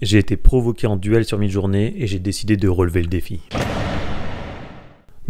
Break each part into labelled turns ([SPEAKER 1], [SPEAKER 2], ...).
[SPEAKER 1] J'ai été provoqué en duel sur mi-journée et j'ai décidé de relever le défi.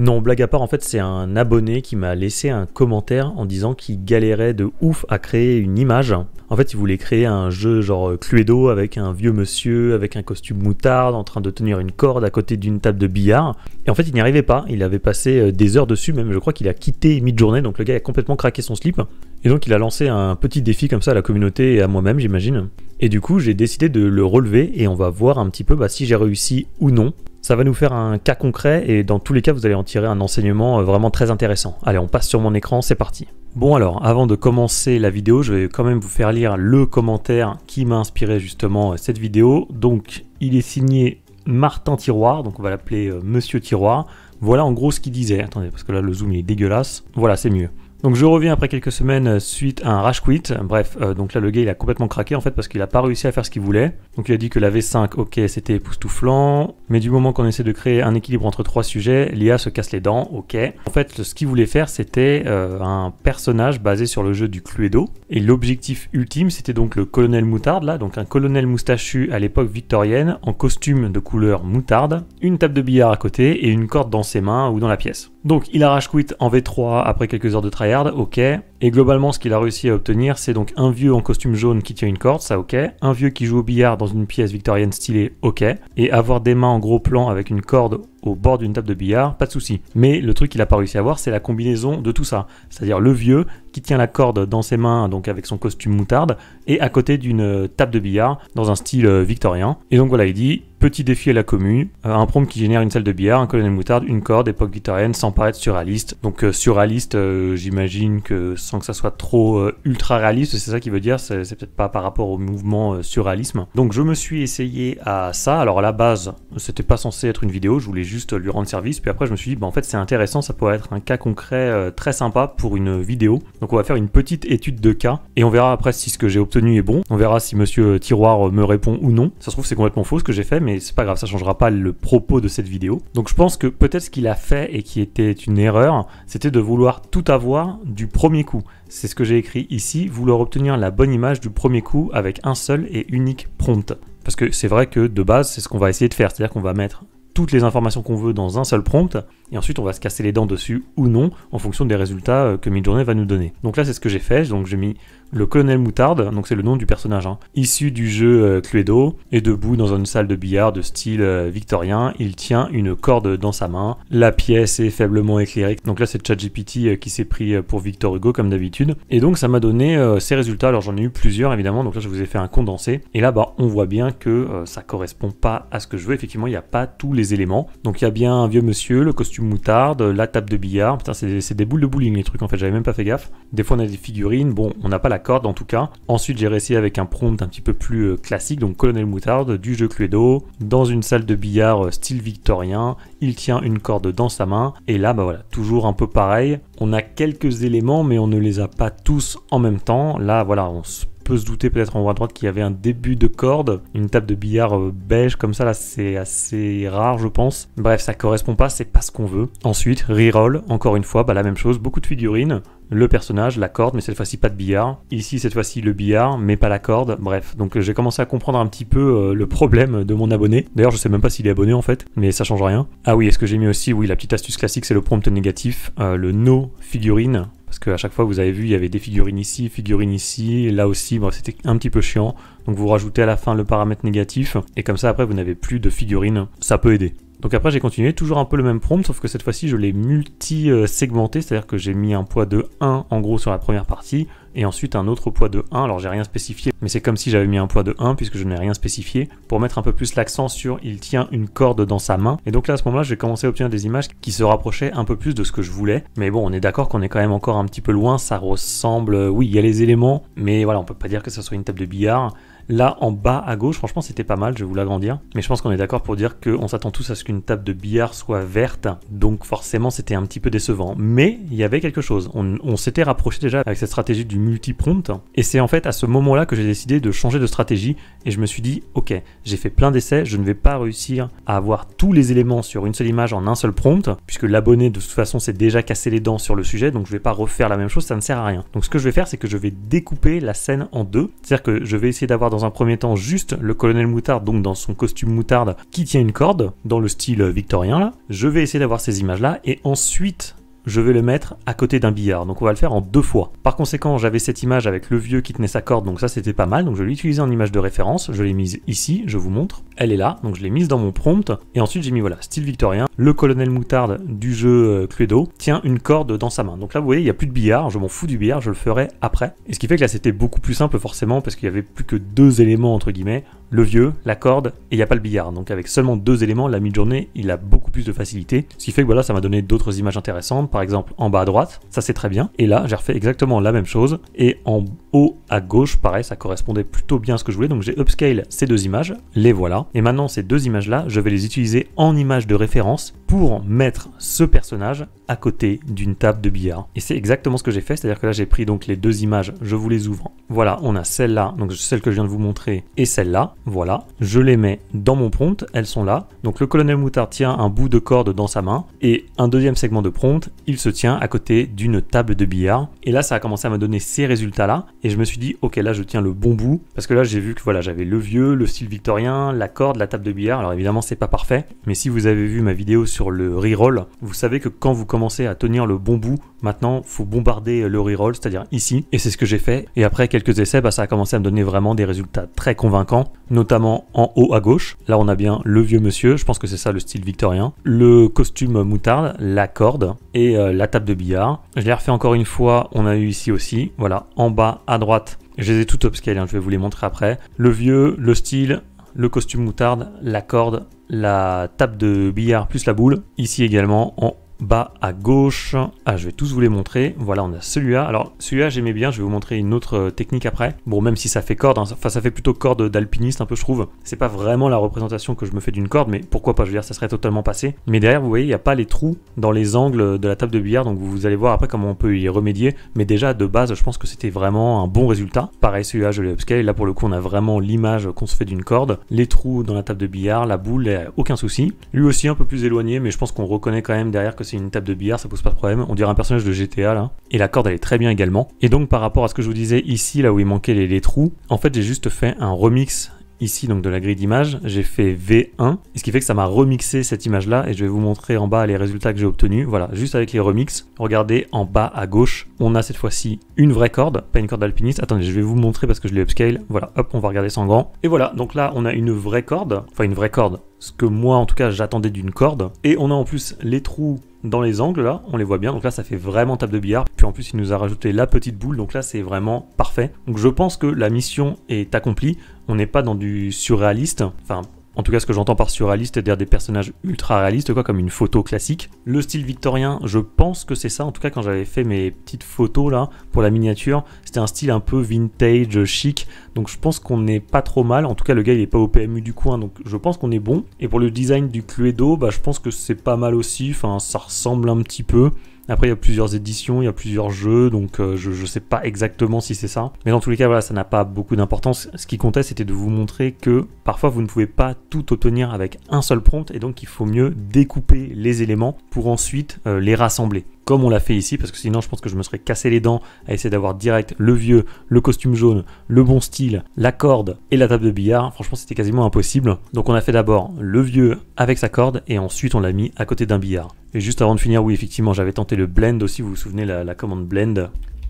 [SPEAKER 1] Non, blague à part, en fait, c'est un abonné qui m'a laissé un commentaire en disant qu'il galérait de ouf à créer une image. En fait, il voulait créer un jeu genre Cluedo avec un vieux monsieur avec un costume moutarde en train de tenir une corde à côté d'une table de billard. Et en fait, il n'y arrivait pas. Il avait passé euh, des heures dessus, même je crois qu'il a quitté mi journée donc le gars a complètement craqué son slip. Et donc, il a lancé un petit défi comme ça à la communauté et à moi-même, j'imagine. Et du coup, j'ai décidé de le relever et on va voir un petit peu bah, si j'ai réussi ou non. Ça va nous faire un cas concret et dans tous les cas, vous allez en tirer un enseignement euh, vraiment très intéressant. Allez, on passe sur mon écran, c'est parti. Bon alors, avant de commencer la vidéo, je vais quand même vous faire lire le commentaire qui m'a inspiré justement euh, cette vidéo. Donc, il est signé Martin Tiroir, donc on va l'appeler euh, Monsieur Tiroir. Voilà en gros ce qu'il disait. Attendez, parce que là, le zoom est dégueulasse. Voilà, c'est mieux. Donc je reviens après quelques semaines euh, suite à un rage quit. Bref, euh, donc là le gars il a complètement craqué en fait parce qu'il a pas réussi à faire ce qu'il voulait. Donc il a dit que la V5, ok, c'était époustouflant, mais du moment qu'on essaie de créer un équilibre entre trois sujets, l'IA se casse les dents, ok. En fait, ce qu'il voulait faire, c'était euh, un personnage basé sur le jeu du Cluedo. Et l'objectif ultime, c'était donc le colonel moutarde là, donc un colonel moustachu à l'époque victorienne en costume de couleur moutarde, une table de billard à côté et une corde dans ses mains ou dans la pièce. Donc il arrache quit en V3 après quelques heures de tryhard, ok. Et globalement, ce qu'il a réussi à obtenir, c'est donc un vieux en costume jaune qui tient une corde, ça ok, un vieux qui joue au billard dans une pièce victorienne stylée, ok, et avoir des mains en gros plan avec une corde au bord d'une table de billard, pas de souci. Mais le truc qu'il a pas réussi à voir, c'est la combinaison de tout ça. C'est-à-dire le vieux qui tient la corde dans ses mains, donc avec son costume moutarde, et à côté d'une euh, table de billard dans un style euh, victorien. Et donc voilà, il dit petit défi à la commune, euh, un prompt qui génère une salle de billard, un colonel moutarde, une corde, époque victorienne, sans paraître surréaliste. Donc surréaliste, j'imagine que sans que ça soit trop euh, ultra réaliste, c'est ça qui veut dire, c'est peut-être pas par rapport au mouvement euh, surréalisme. Donc je me suis essayé à ça, alors à la base, c'était pas censé être une vidéo, je voulais juste lui rendre service, puis après je me suis dit, bah en fait c'est intéressant, ça pourrait être un cas concret euh, très sympa pour une vidéo. Donc on va faire une petite étude de cas, et on verra après si ce que j'ai obtenu est bon, on verra si monsieur Tiroir me répond ou non. Ça se trouve c'est complètement faux ce que j'ai fait, mais c'est pas grave, ça changera pas le propos de cette vidéo. Donc je pense que peut-être ce qu'il a fait et qui était une erreur, c'était de vouloir tout avoir du premier coup. C'est ce que j'ai écrit ici, vouloir obtenir la bonne image du premier coup avec un seul et unique prompt. Parce que c'est vrai que de base, c'est ce qu'on va essayer de faire, c'est-à-dire qu'on va mettre toutes les informations qu'on veut dans un seul prompt, et ensuite on va se casser les dents dessus ou non, en fonction des résultats euh, que Midjourney va nous donner. Donc là c'est ce que j'ai fait, donc j'ai mis le colonel Moutarde, donc c'est le nom du personnage, hein. issu du jeu euh, Cluedo, est debout dans une salle de billard de style euh, victorien, il tient une corde dans sa main, la pièce est faiblement éclairée, donc là c'est ChatGPT qui s'est pris pour Victor Hugo comme d'habitude, et donc ça m'a donné ces résultats, alors j'en ai eu plusieurs évidemment, donc là je vous ai fait un condensé, et là bah, on voit bien que ça correspond pas à ce que je veux, effectivement il n'y a pas tous les éléments. Donc il y a bien un vieux monsieur, le costume moutarde, la table de billard. Putain, c'est des boules de bowling les trucs en fait, j'avais même pas fait gaffe. Des fois on a des figurines, bon, on n'a pas la corde en tout cas. Ensuite j'ai réussi avec un prompt un petit peu plus euh, classique, donc colonel moutarde, du jeu Cluedo, dans une salle de billard euh, style victorien. Il tient une corde dans sa main. Et là, bah voilà, toujours un peu pareil. On a quelques éléments, mais on ne les a pas tous en même temps. Là, voilà, on se peut se douter peut-être en haut à droite qu'il y avait un début de corde. Une table de billard euh, beige comme ça, là, c'est assez rare, je pense. Bref, ça correspond pas, c'est pas ce qu'on veut. Ensuite, reroll, encore une fois, bah, la même chose, beaucoup de figurines, le personnage, la corde, mais cette fois-ci pas de billard. Ici, cette fois-ci, le billard, mais pas la corde. Bref, donc euh, j'ai commencé à comprendre un petit peu euh, le problème de mon abonné. D'ailleurs, je sais même pas s'il est abonné en fait, mais ça change rien. Ah oui, est-ce que j'ai mis aussi, oui, la petite astuce classique, c'est le prompt négatif, le no figurine parce qu'à chaque fois vous avez vu il y avait des figurines ici, figurines ici, là aussi c'était un petit peu chiant, donc vous rajoutez à la fin le paramètre négatif, et comme ça après vous n'avez plus de figurines, ça peut aider. Donc après j'ai continué, toujours un peu le même prompt, sauf que cette fois-ci je l'ai multi-segmenté, euh, c'est-à-dire que j'ai mis un poids de 1 en gros sur la première partie, et ensuite un autre poids de 1. Alors j'ai rien spécifié, mais c'est comme si j'avais mis un poids de 1 puisque je n'ai rien spécifié pour mettre un peu plus l'accent sur il tient une corde dans sa main. Et donc là à ce moment-là, j'ai commencé à obtenir des images qui se rapprochaient un peu plus de ce que je voulais. Mais bon, on est d'accord qu'on est quand même encore un petit peu loin. Ça ressemble, oui, il y a les éléments, mais voilà, on peut pas dire que ça soit une table de billard. Là, en bas à gauche, franchement, c'était pas mal, je vais vous l'agrandir. Mais je pense qu'on est d'accord pour dire qu'on s'attend tous à ce qu'une table de billard soit verte. Donc forcément, c'était un petit peu décevant. Mais il y avait quelque chose. On, s'était rapproché déjà avec cette stratégie du multi-prompt. Et c'est en fait à ce moment-là que j'ai décidé de changer de stratégie. Et je me suis dit, ok, j'ai fait plein d'essais, je ne vais pas réussir à avoir tous les éléments sur une seule image en un seul prompt. Puisque l'abonné, de toute façon, s'est déjà cassé les dents sur le sujet. Donc je ne vais pas refaire la même chose, ça ne sert à rien. Donc ce que je vais faire, c'est que je vais découper la scène en deux. C'est-à-dire que je vais essayer d'avoir un premier temps juste le colonel Moutarde, donc dans son costume moutarde, qui tient une corde, dans le style victorien là. Je vais essayer d'avoir ces images-là, et ensuite je vais le mettre à côté d'un billard. Donc on va le faire en deux fois. Par conséquent, j'avais cette image avec le vieux qui tenait sa corde, donc ça c'était pas mal. Donc je l'ai utilisé en image de référence, je l'ai mise ici, je vous montre elle est là, donc je l'ai mise dans mon prompt, et ensuite j'ai mis voilà, style victorien, le colonel moutarde du jeu euh, Cluedo tient une corde dans sa main. Donc là vous voyez, il n'y a plus de billard, je m'en fous du billard, je le ferai après. Et ce qui fait que là c'était beaucoup plus simple forcément, parce qu'il y avait plus que deux éléments entre guillemets, le vieux, la corde, et il n'y a pas le billard. Donc avec seulement deux éléments, la mi-journée, il a beaucoup plus de facilité. Ce qui fait que voilà, ça m'a donné d'autres images intéressantes. Par exemple, en bas à droite, ça c'est très bien. Et là, j'ai refait exactement la même chose. Et en haut à gauche, pareil, ça correspondait plutôt bien à ce que je voulais. Donc j'ai upscale ces deux images, les voilà. Et maintenant, ces deux images-là, je vais les utiliser en image de référence pour mettre ce personnage à côté d'une table de billard. Et c'est exactement ce que j'ai fait, c'est-à-dire que là, j'ai pris donc les deux images, je vous les ouvre. Voilà, on a celle-là, donc celle que je viens de vous montrer, et celle-là, voilà. Je les mets dans mon prompt, elles sont là. Donc le colonel Moutard tient un bout de corde dans sa main, et un deuxième segment de prompt, il se tient à côté d'une table de billard. Et là, ça a commencé à me donner ces résultats-là, et je me suis dit, ok, là, je tiens le bon bout, parce que là, j'ai vu que voilà, j'avais le vieux, le style victorien, la la table de billard. Alors évidemment, c'est pas parfait, mais si vous avez vu ma vidéo sur le reroll, vous savez que quand vous commencez à tenir le bon bout, maintenant, faut bombarder le reroll, c'est-à-dire ici, et c'est ce que j'ai fait. Et après quelques essais, bah, ça a commencé à me donner vraiment des résultats très convaincants, notamment en haut à gauche. Là, on a bien le vieux monsieur, je pense que c'est ça le style victorien, le costume moutarde, la corde et euh, la table de billard. Je les refais encore une fois, on a eu ici aussi, voilà, en bas à droite, je les ai tout upscale, hein, je vais vous les montrer après. Le vieux, le style, le costume moutarde, la corde, la table de billard plus la boule. Ici également en bas à gauche. Ah, je vais tous vous les montrer. Voilà, on a celui-là. Alors, celui-là, j'aimais bien. Je vais vous montrer une autre euh, technique après. Bon, même si ça fait corde, hein. enfin, ça fait plutôt corde d'alpiniste, un peu, je trouve. C'est pas vraiment la représentation que je me fais d'une corde, mais pourquoi pas, je veux dire, ça serait totalement passé. Mais derrière, vous voyez, il n'y a pas les trous dans les angles de la table de billard, donc vous allez voir après comment on peut y remédier. Mais déjà, de base, je pense que c'était vraiment un bon résultat. Pareil, celui-là, je l'ai upscale. Là, pour le coup, on a vraiment l'image qu'on se fait d'une corde. Les trous dans la table de billard, la boule, aucun souci. Lui aussi, un peu plus éloigné, mais je pense qu'on reconnaît quand même derrière que c'est une table de billard, ça pose pas de problème. On dirait un personnage de GTA là. Et la corde elle est très bien également. Et donc par rapport à ce que je vous disais ici, là où il manquait les, trous, en fait j'ai juste fait un remix ici donc de la grille d'image, j'ai fait V1, ce qui fait que ça m'a remixé cette image là et je vais vous montrer en bas les résultats que j'ai obtenus. Voilà, juste avec les remix Regardez en bas à gauche, on a cette fois-ci une vraie corde, pas une corde alpiniste. Attendez, je vais vous montrer parce que je l'ai upscale. Voilà, hop, on va regarder sans grand. Et voilà, donc là on a une vraie corde, enfin une vraie corde, ce que moi en tout cas j'attendais d'une corde. Et on a en plus les trous dans les angles là, on les voit bien, donc là ça fait vraiment table de billard. Puis en plus il nous a rajouté la petite boule, donc là c'est vraiment parfait. Donc je pense que la mission est accomplie, on n'est pas dans du surréaliste, enfin en tout cas ce que j'entends par surréaliste, c'est-à-dire des personnages ultra réalistes, quoi, comme une photo classique. Le style victorien, je pense que c'est ça, en tout cas quand j'avais fait mes petites photos là, pour la miniature, c'était un style un peu vintage, chic, donc je pense qu'on n'est pas trop mal, en tout cas le gars il est pas au PMU du coin, donc je pense qu'on est bon. Et pour le design du Cluedo, bah, je pense que c'est pas mal aussi, enfin ça ressemble un petit peu. Après, il y a plusieurs éditions, il y a plusieurs jeux, donc euh, je ne sais pas exactement si c'est ça. Mais dans tous les cas, ça n'a pas beaucoup d'importance. Ce qui comptait, c'était de vous montrer que parfois, vous ne pouvez pas tout obtenir avec un seul prompt, et donc il faut mieux découper les éléments pour ensuite euh, les rassembler comme on l'a fait ici, parce que sinon je pense que je me serais cassé les dents à essayer d'avoir direct le vieux, le costume jaune, le bon style, la corde et la table de billard. Franchement, c'était quasiment impossible. Donc on a fait d'abord le vieux avec sa corde et ensuite on l'a mis à côté d'un billard. Et juste avant de finir, oui, effectivement, j'avais tenté le blend aussi. Vous vous souvenez la, la commande blend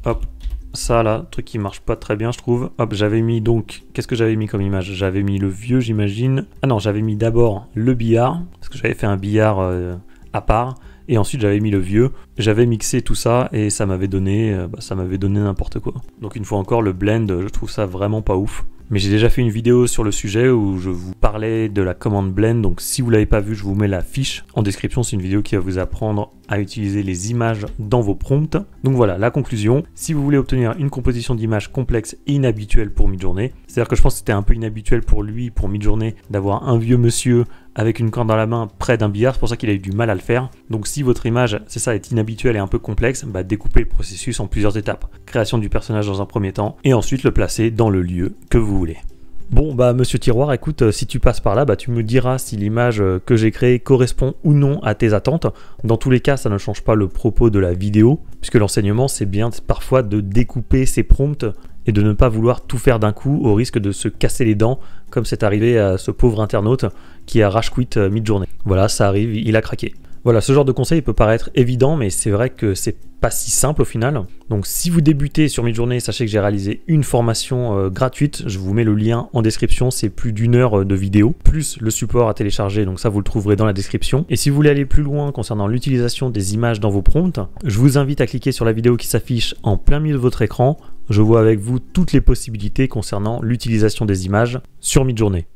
[SPEAKER 1] Hop, ça là, truc qui marche pas très bien je trouve. Hop, j'avais mis donc, qu'est-ce que j'avais mis comme image J'avais mis le vieux j'imagine. Ah non, j'avais mis d'abord le billard, parce que j'avais fait un billard euh, à part. Et ensuite j'avais mis le vieux, j'avais mixé tout ça et ça m'avait donné, euh, bah, ça m'avait donné n'importe quoi. Donc une fois encore le blend, je trouve ça vraiment pas ouf. Mais j'ai déjà fait une vidéo sur le sujet où je vous parlais de la commande blend, donc si vous l'avez pas vu, je vous mets la fiche en description. C'est une vidéo qui va vous apprendre à utiliser les images dans vos prompts. Donc voilà, la conclusion, si vous voulez obtenir une composition d'image complexe et inhabituelle pour journée c'est-à-dire que je pense que c'était un peu inhabituel pour lui, pour journée d'avoir un vieux monsieur avec une corde dans la main près d'un billard, c'est pour ça qu'il a eu du mal à le faire. Donc si votre image, c'est ça, est inhabituelle et un peu complexe, bah découpez le processus en plusieurs étapes. Création du personnage dans un premier temps, et ensuite le placer dans le lieu que vous voulez. Bon, bah, monsieur Tiroir, écoute, euh, si tu passes par là, bah, tu me diras si l'image euh, que j'ai créée correspond ou non à tes attentes. Dans tous les cas, ça ne change pas le propos de la vidéo, puisque l'enseignement, c'est bien parfois de découper ses prompts et de ne pas vouloir tout faire d'un coup au risque de se casser les dents, comme c'est arrivé à ce pauvre internaute qui a rage quit euh, mid-journée. Voilà, ça arrive, il a craqué. Voilà, ce genre de conseil peut paraître évident, mais c'est vrai que c'est pas si simple au final. Donc si vous débutez sur Midjourney, sachez que j'ai réalisé une formation euh, gratuite. Je vous mets le lien en description, c'est plus d'une heure euh, de vidéo, plus le support à télécharger, donc ça vous le trouverez dans la description. Et si vous voulez aller plus loin concernant l'utilisation des images dans vos prompts, je vous invite à cliquer sur la vidéo qui s'affiche en plein milieu de votre écran. Je vois avec vous toutes les possibilités concernant l'utilisation des images sur Midjourney.